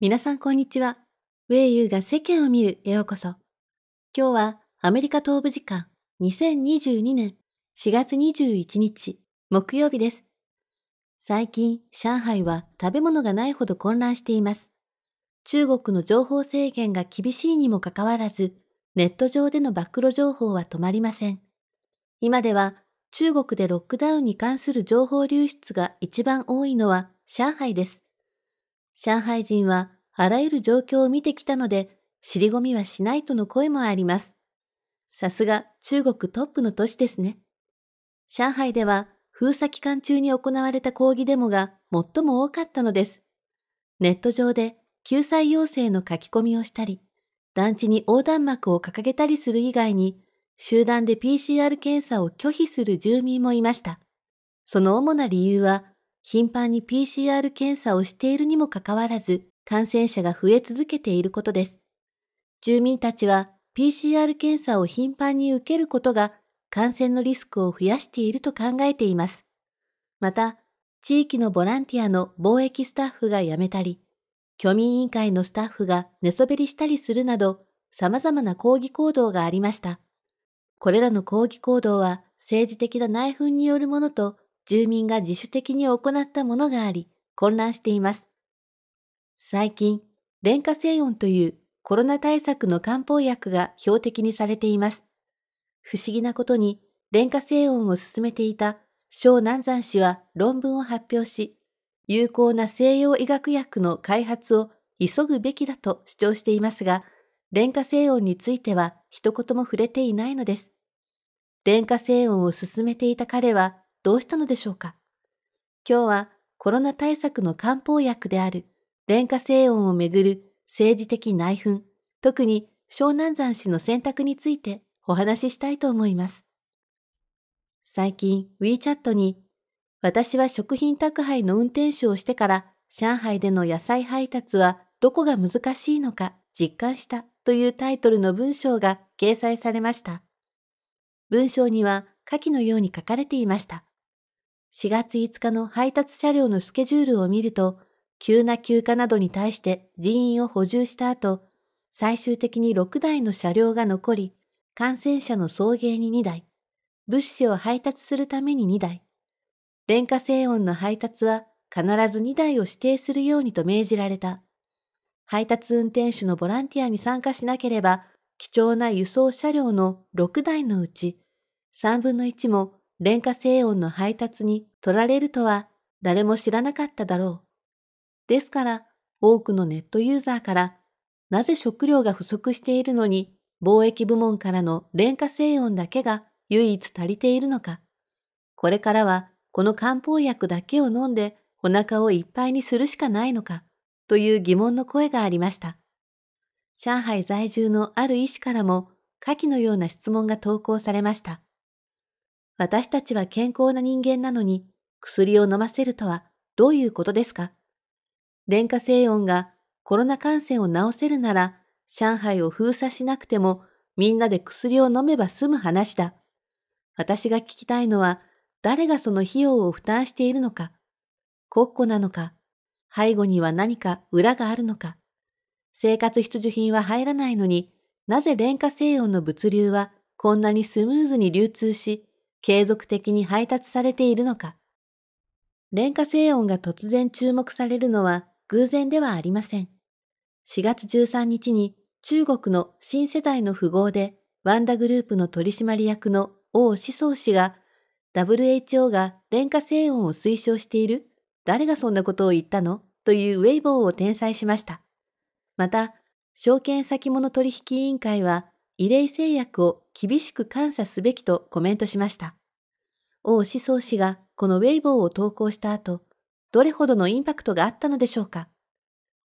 皆さんこんにちは。ウェイユーが世間を見るへようこそ。今日はアメリカ東部時間2022年4月21日木曜日です。最近、上海は食べ物がないほど混乱しています。中国の情報制限が厳しいにもかかわらず、ネット上での暴露情報は止まりません。今では中国でロックダウンに関する情報流出が一番多いのは上海です。上海人はあらゆる状況を見てきたので、尻込みはしないとの声もあります。さすが中国トップの都市ですね。上海では封鎖期間中に行われた抗議デモが最も多かったのです。ネット上で救済要請の書き込みをしたり、団地に横断幕を掲げたりする以外に、集団で PCR 検査を拒否する住民もいました。その主な理由は、頻繁に PCR 検査をしているにもかかわらず、感染者が増え続けていることです。住民たちは PCR 検査を頻繁に受けることが感染のリスクを増やしていると考えています。また、地域のボランティアの貿易スタッフが辞めたり、居民委員会のスタッフが寝そべりしたりするなど、様々な抗議行動がありました。これらの抗議行動は政治的な内紛によるものと住民が自主的に行ったものがあり、混乱しています。最近、電化製音というコロナ対策の漢方薬が標的にされています。不思議なことに、電化製音を進めていた小南山氏は論文を発表し、有効な西洋医学薬の開発を急ぐべきだと主張していますが、電化製音については一言も触れていないのです。電化製音を進めていた彼はどうしたのでしょうか今日はコロナ対策の漢方薬である廉価西音をめぐる政治的内紛、特に湘南山氏の選択についてお話ししたいと思います。最近 WeChat に私は食品宅配の運転手をしてから上海での野菜配達はどこが難しいのか実感したというタイトルの文章が掲載されました。文章には下記のように書かれていました。4月5日の配達車両のスケジュールを見ると、急な休暇などに対して人員を補充した後、最終的に6台の車両が残り、感染者の送迎に2台、物資を配達するために2台、電化製音の配達は必ず2台を指定するようにと命じられた。配達運転手のボランティアに参加しなければ、貴重な輸送車両の6台のうち、3分の1も電化製音の配達に取られるとは誰も知らなかっただろう。ですから、多くのネットユーザーから、なぜ食料が不足しているのに、貿易部門からの廉価制音だけが唯一足りているのか。これからは、この漢方薬だけを飲んでお腹をいっぱいにするしかないのか、という疑問の声がありました。上海在住のある医師からも、下記のような質問が投稿されました。私たちは健康な人間なのに、薬を飲ませるとはどういうことですか廉価製音がコロナ感染を治せるなら、上海を封鎖しなくてもみんなで薬を飲めば済む話だ。私が聞きたいのは、誰がその費用を負担しているのか、国庫なのか、背後には何か裏があるのか。生活必需品は入らないのに、なぜ廉価製音の物流はこんなにスムーズに流通し、継続的に配達されているのか。廉価製音が突然注目されるのは、偶然ではありません。4月13日に中国の新世代の富豪でワンダグループの取締役の王志宗氏が WHO が廉価静音を推奨している誰がそんなことを言ったのというウェイボーを転載しました。また、証券先物取引委員会は異例制約を厳しく監査すべきとコメントしました。王思想氏がこのウェイボーを投稿した後、どれほどのインパクトがあったのでしょうか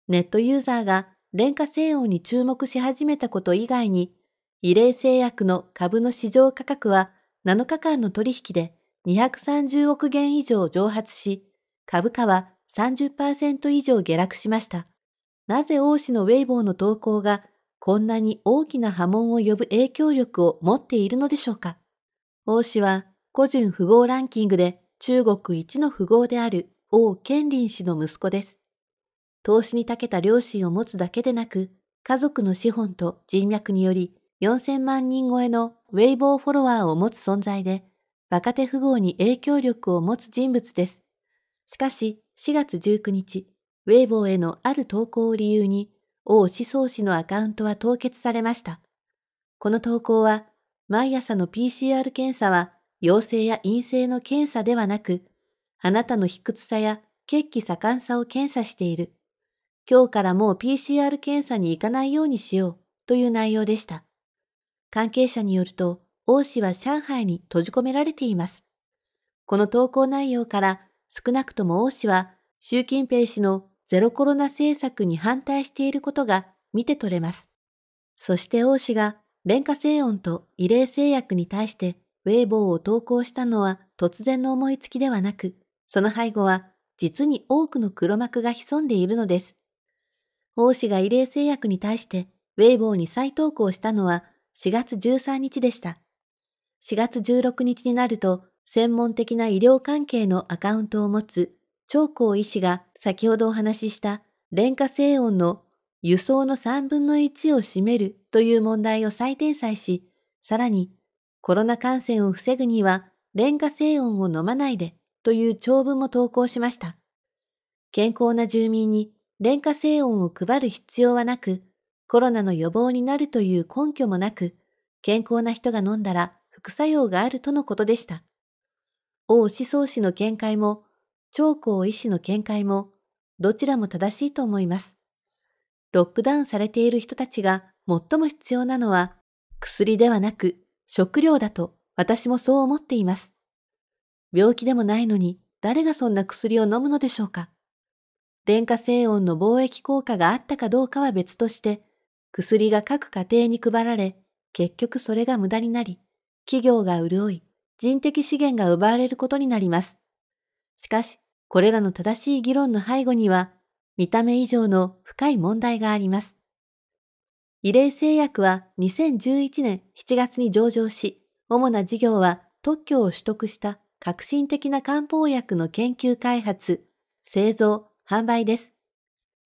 ネットユーザーが廉価西欧に注目し始めたこと以外に、異例製薬の株の市場価格は7日間の取引で230億元以上蒸発し、株価は30%以上下落しました。なぜ王氏のウェイボーの投稿がこんなに大きな波紋を呼ぶ影響力を持っているのでしょうか王氏は個人富豪ランキングで中国一の富豪である王健林氏の息子です。投資に長けた両親を持つだけでなく、家族の資本と人脈により4000万人超えのウェイボーフォロワーを持つ存在で、若手富豪に影響力を持つ人物です。しかし、4月19日、ウェイボーへのある投稿を理由に、王思想氏のアカウントは凍結されました。この投稿は、毎朝の PCR 検査は陽性や陰性の検査ではなく、あなたの卑屈さや血気盛んさを検査している。今日からもう PCR 検査に行かないようにしようという内容でした。関係者によると、王氏は上海に閉じ込められています。この投稿内容から少なくとも王氏は習近平氏のゼロコロナ政策に反対していることが見て取れます。そして王氏が廉価製音と異例製薬に対してウェイボーを投稿したのは突然の思いつきではなく、その背後は実に多くの黒幕が潜んでいるのです。王氏が異例制約に対してウェイボーに再投稿したのは4月13日でした。4月16日になると専門的な医療関係のアカウントを持つ長江医師が先ほどお話しした廉価静音の輸送の3分の1を占めるという問題を再転載し、さらにコロナ感染を防ぐには廉価静音を飲まないでという長文も投稿しました。健康な住民に廉価静音を配る必要はなく、コロナの予防になるという根拠もなく、健康な人が飲んだら副作用があるとのことでした。王思想氏の見解も、長江医師の見解も、どちらも正しいと思います。ロックダウンされている人たちが最も必要なのは、薬ではなく食料だと私もそう思っています。病気でもないのに誰がそんな薬を飲むのでしょうか。電化製音の貿易効果があったかどうかは別として、薬が各家庭に配られ、結局それが無駄になり、企業が潤い、人的資源が奪われることになります。しかし、これらの正しい議論の背後には、見た目以上の深い問題があります。異例製薬は2011年7月に上場し、主な事業は特許を取得した革新的な漢方薬の研究開発、製造、販売です。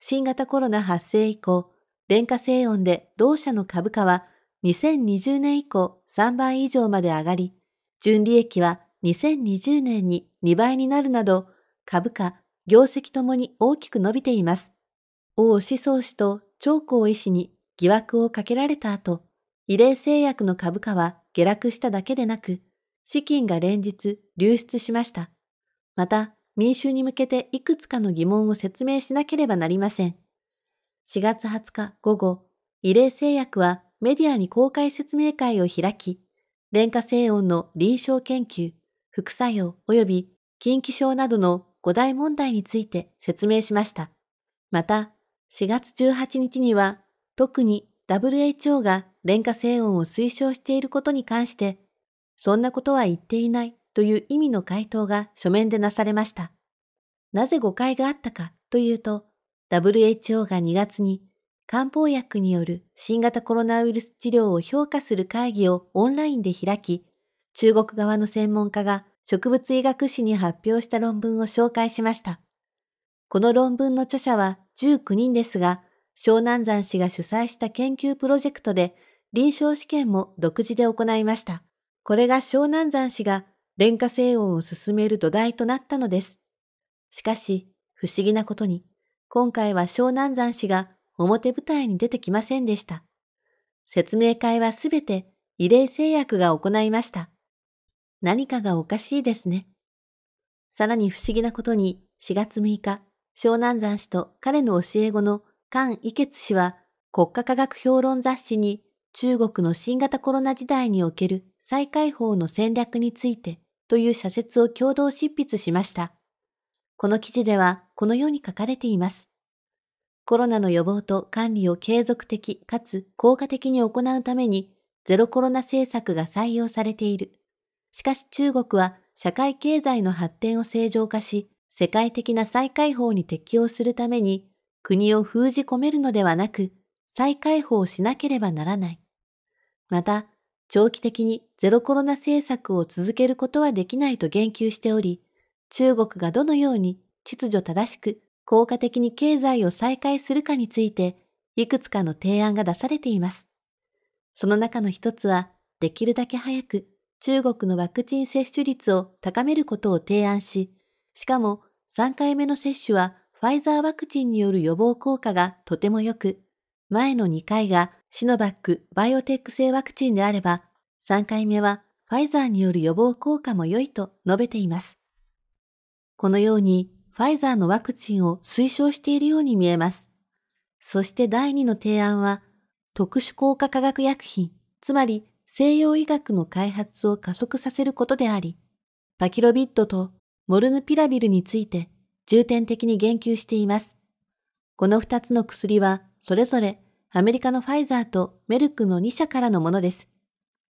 新型コロナ発生以降、電化製温で同社の株価は2020年以降3倍以上まで上がり、純利益は2020年に2倍になるなど、株価、業績ともに大きく伸びています。王志宗氏と長江医師に疑惑をかけられた後、異例製薬の株価は下落しただけでなく、資金が連日流出しました。また、民衆に向けていくつかの疑問を説明しなければなりません。4月20日午後、異例製薬はメディアに公開説明会を開き、廉価性音の臨床研究、副作用及び近畿症などの5大問題について説明しました。また、4月18日には、特に WHO が廉価性音を推奨していることに関してそんなことは言っていないという意味の回答が書面でなされました。なぜ誤解があったかというと、WHO が2月に漢方薬による新型コロナウイルス治療を評価する会議をオンラインで開き、中国側の専門家が植物医学誌に発表した論文を紹介しました。この論文の著者は19人ですが、湘南山氏が主催した研究プロジェクトで臨床試験も独自で行いました。これが湘南山氏が電化声音を進める土台となったのです。しかし、不思議なことに、今回は湘南山氏が表舞台に出てきませんでした。説明会はすべて異例制約が行いました。何かがおかしいですね。さらに不思議なことに4月6日、湘南山氏と彼の教え子の菅イケ氏は国家科学評論雑誌に中国の新型コロナ時代における再開放の戦略についてという社説を共同執筆しました。この記事ではこのように書かれています。コロナの予防と管理を継続的かつ効果的に行うためにゼロコロナ政策が採用されている。しかし中国は社会経済の発展を正常化し、世界的な再開放に適応するために国を封じ込めるのではなく、再開放しなければならない。また、長期的にゼロコロナ政策を続けることはできないと言及しており、中国がどのように秩序正しく効果的に経済を再開するかについて、いくつかの提案が出されています。その中の一つは、できるだけ早く中国のワクチン接種率を高めることを提案し、しかも3回目の接種はファイザーワクチンによる予防効果がとても良く、前の2回がシノバックバイオテック製ワクチンであれば、3回目はファイザーによる予防効果も良いと述べています。このように、ファイザーのワクチンを推奨しているように見えます。そして第2の提案は、特殊効果化学薬品、つまり西洋医学の開発を加速させることであり、パキロビッドとモルヌピラビルについて重点的に言及しています。この2つの薬は、それぞれアメリカのファイザーとメルクの2社からのものです。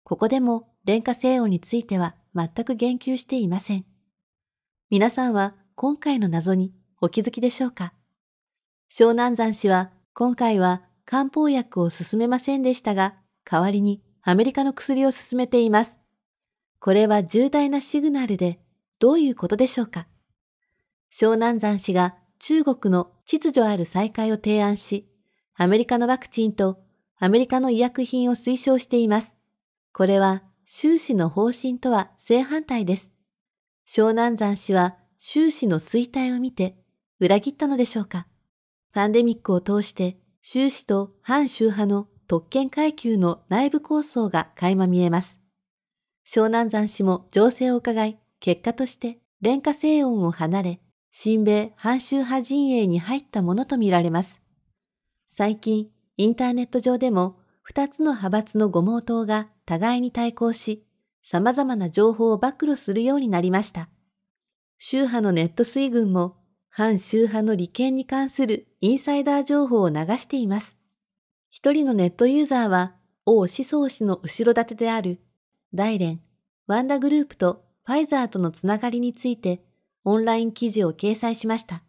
ここでも電化製音については全く言及していません。皆さんは今回の謎にお気づきでしょうか湘南山氏は今回は漢方薬を勧めませんでしたが、代わりにアメリカの薬を勧めています。これは重大なシグナルで、どういうことでしょうか湘南山氏が中国の秩序ある再開を提案し、アメリカのワクチンとアメリカの医薬品を推奨しています。これは、収支の方針とは正反対です。湘南山氏は収支の衰退を見て、裏切ったのでしょうか。パンデミックを通して、収支と反周派の特権階級の内部構想が垣間見えます。湘南山氏も情勢を伺い、結果として連下西音を離れ、新米反州派陣営に入ったものとみられます。最近、インターネット上でも、二つの派閥のご毛頭が互いに対抗し、様々な情報を暴露するようになりました。宗派のネット水軍も、反宗派の利権に関するインサイダー情報を流しています。一人のネットユーザーは、王思想氏の後ろ盾である、大連、ワンダグループとファイザーとのつながりについて、オンライン記事を掲載しました。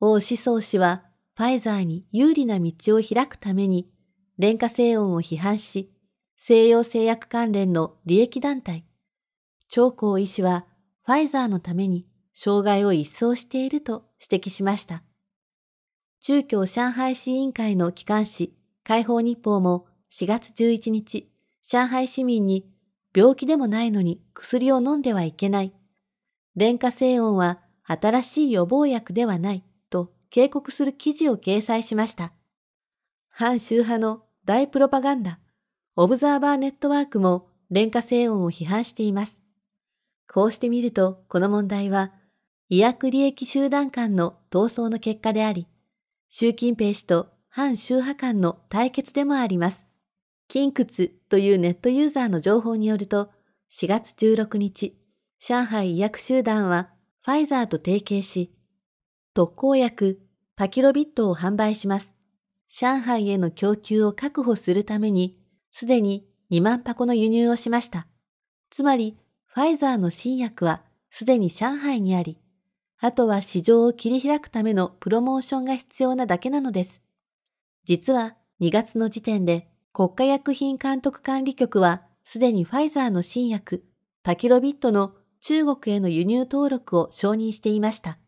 王思想氏は、ファイザーに有利な道を開くために、廉価製音を批判し、西洋製薬関連の利益団体、長江医師はファイザーのために障害を一掃していると指摘しました。中共上海市委員会の機関紙、解放日報も4月11日、上海市民に病気でもないのに薬を飲んではいけない。廉価製音は新しい予防薬ではない。警告する記事を掲載しました。反宗派の大プロパガンダ、オブザーバーネットワークも連下声音を批判しています。こうしてみると、この問題は、医薬利益集団間の闘争の結果であり、習近平氏と反宗派間の対決でもあります。金屈というネットユーザーの情報によると、4月16日、上海医薬集団はファイザーと提携し、特効薬、パキロビットを販売します。上海への供給を確保するために、すでに2万箱の輸入をしました。つまり、ファイザーの新薬はすでに上海にあり、あとは市場を切り開くためのプロモーションが必要なだけなのです。実は2月の時点で国家薬品監督管理局はすでにファイザーの新薬、パキロビットの中国への輸入登録を承認していました。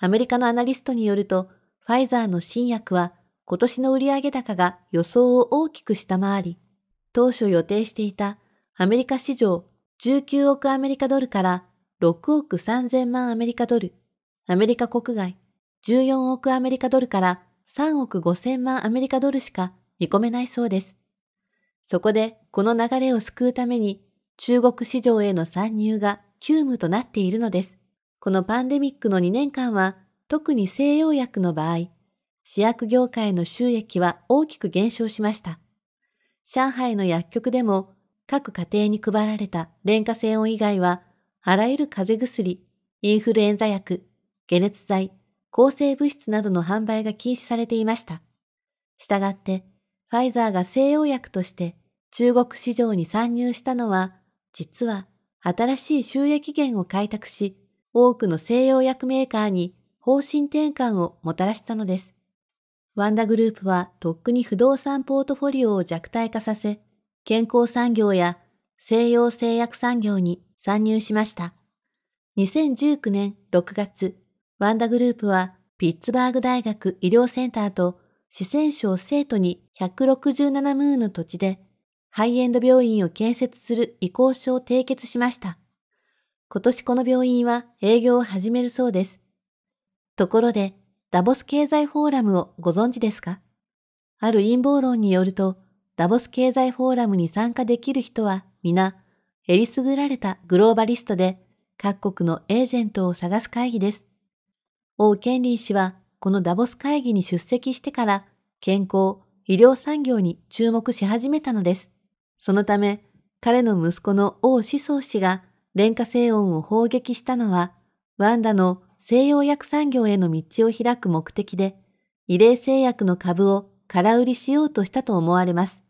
アメリカのアナリストによると、ファイザーの新薬は今年の売上高が予想を大きく下回り、当初予定していたアメリカ市場19億アメリカドルから6億3000万アメリカドル、アメリカ国外14億アメリカドルから3億5000万アメリカドルしか見込めないそうです。そこでこの流れを救うために中国市場への参入が急務となっているのです。このパンデミックの2年間は、特に西洋薬の場合、試薬業界の収益は大きく減少しました。上海の薬局でも、各家庭に配られた廉価製音以外は、あらゆる風邪薬、インフルエンザ薬、解熱剤、抗生物質などの販売が禁止されていました。したがって、ファイザーが西洋薬として中国市場に参入したのは、実は新しい収益源を開拓し、多くの西洋薬メーカーに方針転換をもたらしたのです。ワンダグループはとっくに不動産ポートフォリオを弱体化させ、健康産業や西洋製薬産業に参入しました。2019年6月、ワンダグループはピッツバーグ大学医療センターと四川省生徒に167ムーの土地でハイエンド病院を建設する意向書を締結しました。今年この病院は営業を始めるそうです。ところで、ダボス経済フォーラムをご存知ですかある陰謀論によると、ダボス経済フォーラムに参加できる人は皆、えりすぐられたグローバリストで、各国のエージェントを探す会議です。王健林氏は、このダボス会議に出席してから、健康、医療産業に注目し始めたのです。そのため、彼の息子の王志想氏が電化製音を砲撃したのは、ワンダの西洋薬産業への道を開く目的で、異例製薬の株を空売りしようとしたと思われます。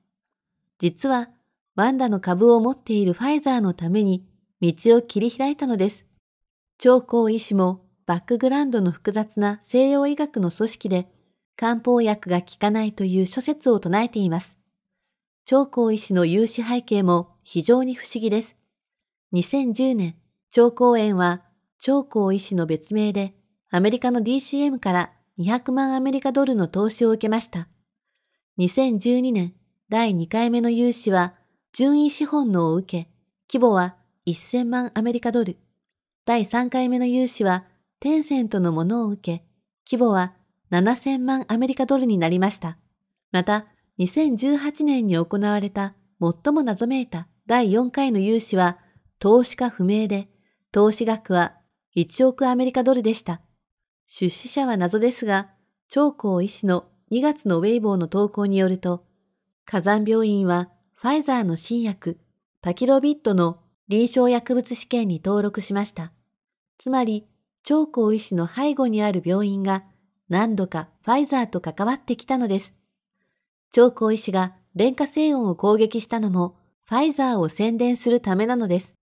実は、ワンダの株を持っているファイザーのために道を切り開いたのです。超高医師もバックグラウンドの複雑な西洋医学の組織で、漢方薬が効かないという諸説を唱えています。超高医師の有志背景も非常に不思議です。2010年、超高園は超高医師の別名でアメリカの DCM から200万アメリカドルの投資を受けました。2012年、第2回目の融資は順位資本のを受け、規模は1000万アメリカドル。第3回目の融資はテンセントのものを受け、規模は7000万アメリカドルになりました。また、2018年に行われた最も謎めいた第4回の融資は投資家不明で、投資額は1億アメリカドルでした。出資者は謎ですが、長江医師の2月のウェイボーの投稿によると、火山病院はファイザーの新薬、パキロビットの臨床薬物試験に登録しました。つまり、長江医師の背後にある病院が何度かファイザーと関わってきたのです。長江医師が電化製音を攻撃したのもファイザーを宣伝するためなのです。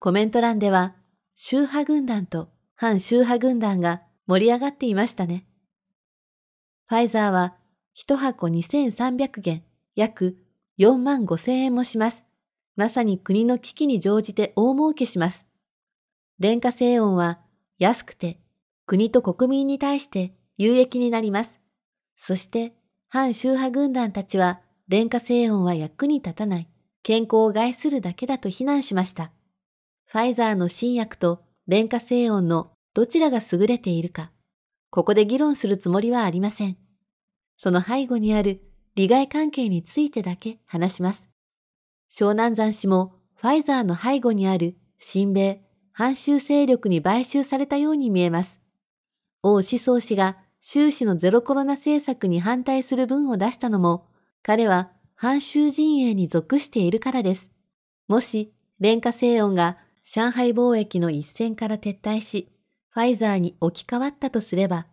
コメント欄では、宗派軍団と反宗派軍団が盛り上がっていましたね。ファイザーは一箱2300元、約4万5千円もします。まさに国の危機に乗じて大儲けします。電化製音は安くて国と国民に対して有益になります。そして反宗派軍団たちは電化製音は役に立たない、健康を害するだけだと非難しました。ファイザーの新薬と電化製音のどちらが優れているか、ここで議論するつもりはありません。その背後にある利害関係についてだけ話します。湘南山氏もファイザーの背後にある新米、反州勢力に買収されたように見えます。王思想氏が習氏のゼロコロナ政策に反対する文を出したのも、彼は反州陣営に属しているからです。もし、廉価製音が上海貿易の一線から撤退し、ファイザーに置き換わったとすれば、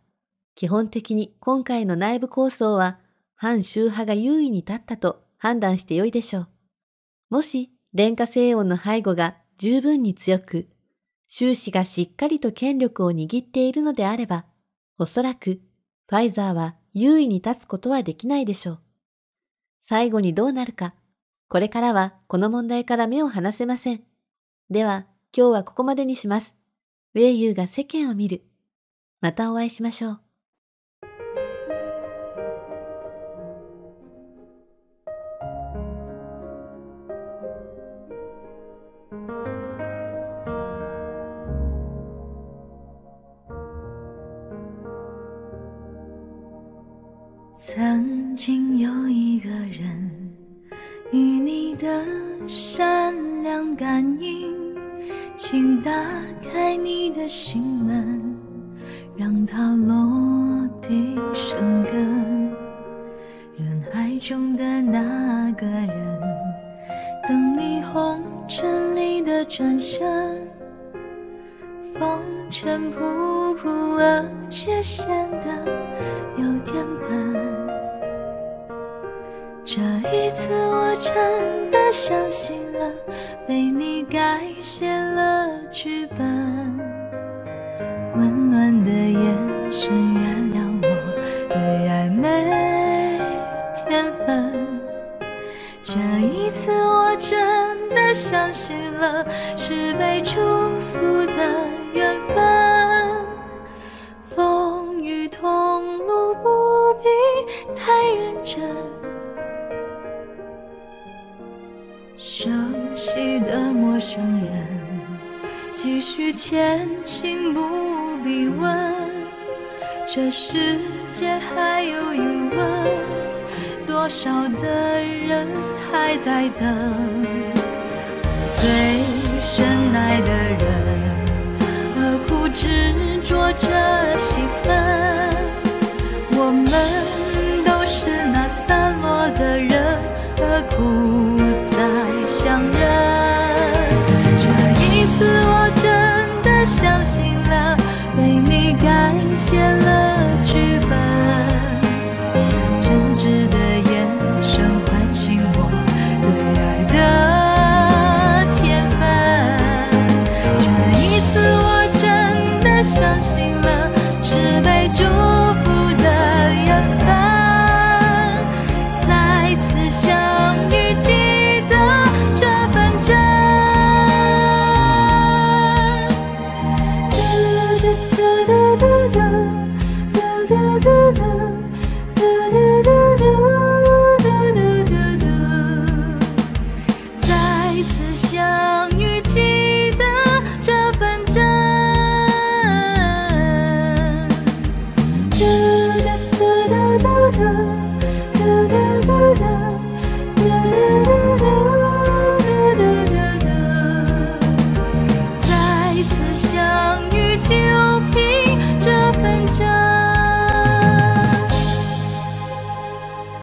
基本的に今回の内部構想は反宗派が優位に立ったと判断してよいでしょう。もし、連化製音の背後が十分に強く、周氏がしっかりと権力を握っているのであれば、おそらく、ファイザーは優位に立つことはできないでしょう。最後にどうなるか、これからはこの問題から目を離せません。では、今日はここまでにします。ウェイユーが世間を見る。またお会いしましょう。曾经有一个人，与你的善。想感应，请打开你的心门，让它落地生根。人海中的那个人，等你红尘里的转身。风尘仆仆，而且显得有点笨。这一次，我真的相信。了，被你改写了剧本，温暖的眼神原谅我对爱没天分。这一次我真的相信了，是被。陌生人，继续前行，不必问。这世界还有余温，多少的人还在等。最深爱的人，何苦执着这戏份？